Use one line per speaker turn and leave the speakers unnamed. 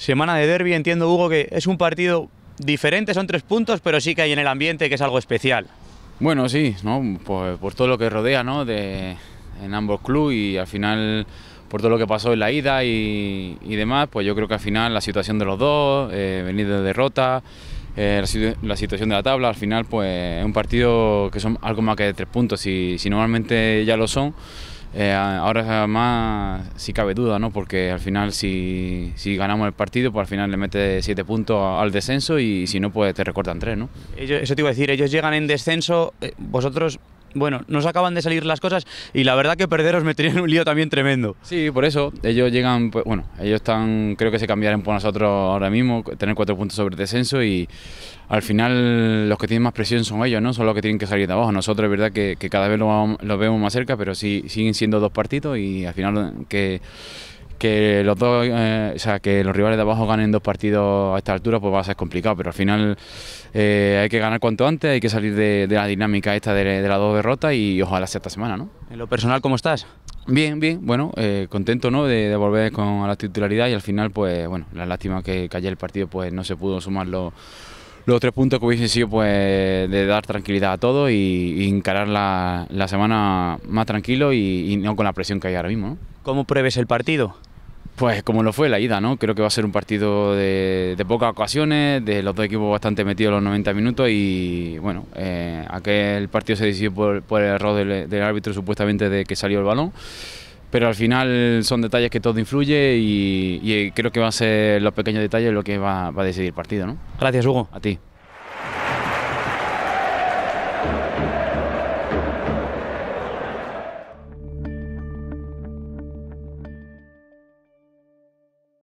Semana de derby, entiendo Hugo que es un partido diferente, son tres puntos, pero sí
que hay en el ambiente que es algo especial. Bueno, sí, ¿no? Pues por, todo lo que rodea ¿no? en ambos clubes y al final por todo lo que pasó en la ida y, demás, pues yo creo que al final la situación de los dos, eh, venir de derrota, eh, la, situación de la tabla, al final pues es un partido que son algo más que tres puntos y si normalmente ya lo son, eh, ahora más si cabe duda, ¿no? Porque al final si, si, ganamos el partido, pues al final le mete siete puntos al descenso y si no, pues te recortan 3, ¿no?
eso te iba a decir, ellos llegan en descenso, eh, vosotros bueno, nos acaban de salir las cosas
y la verdad que perderos me tenían un lío también tremendo. Sí, por eso, ellos llegan, pues, bueno, ellos están, creo que se cambiarán por nosotros ahora mismo, tener cuatro puntos sobre descenso y al final los que tienen más presión son ellos, ¿no? Son los que tienen que salir de abajo. Nosotros es verdad que, cada vez los vemos más cerca, pero sí siguen siendo dos partidos y al final que que los dos, eh, o sea, que los rivales de abajo ganen dos partidos a esta altura, pues va a ser complicado. Pero al final eh, hay que ganar cuanto antes, hay que salir de, la dinámica esta de, las dos derrotas y ojalá sea esta semana, ¿no? En lo personal, ¿cómo estás? Bien, bien, bueno, eh, contento ¿no? De, volver con la titularidad y al final, pues bueno, la lástima que, cayó el partido pues no se pudo sumar los, los tres puntos que hubiesen sido pues de dar tranquilidad a todos y, encarar la, semana más tranquilo y, no con la presión que hay ahora mismo. ¿no? ¿Cómo pruebes el partido? Pues como lo fue la ida, ¿no? Creo que va a ser un partido de, pocas ocasiones, de los dos equipos bastante metidos los 90 minutos y bueno, eh, aquel partido se decidió por, el error del, árbitro supuestamente de que salió el balón, pero al final son detalles que todo influye y, creo que va a ser los pequeños detalles lo que va, a decidir el partido, ¿no? Gracias Hugo. A ti.